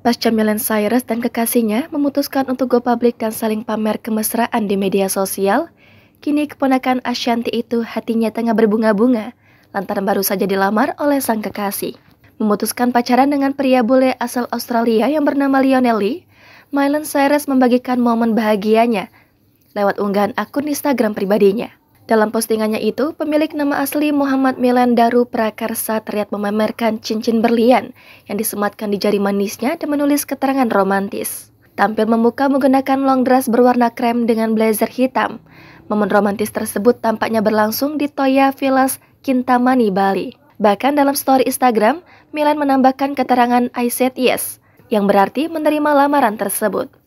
Pasca Milan Cyrus dan kekasihnya memutuskan untuk go public dan saling pamer kemesraan di media sosial, kini keponakan Ashanti itu hatinya tengah berbunga-bunga lantaran baru saja dilamar oleh sang kekasih. Memutuskan pacaran dengan pria bule asal Australia yang bernama Lionel Lee, Milan Cyrus membagikan momen bahagianya lewat unggahan akun Instagram pribadinya. Dalam postingannya itu, pemilik nama asli Muhammad Milan Daru Prakarsa terlihat memamerkan cincin berlian yang disematkan di jari manisnya dan menulis keterangan romantis. Tampil membuka menggunakan long dress berwarna krem dengan blazer hitam. Momen romantis tersebut tampaknya berlangsung di Toya Villas Kintamani, Bali. Bahkan dalam story Instagram, Milan menambahkan keterangan I said yes, yang berarti menerima lamaran tersebut.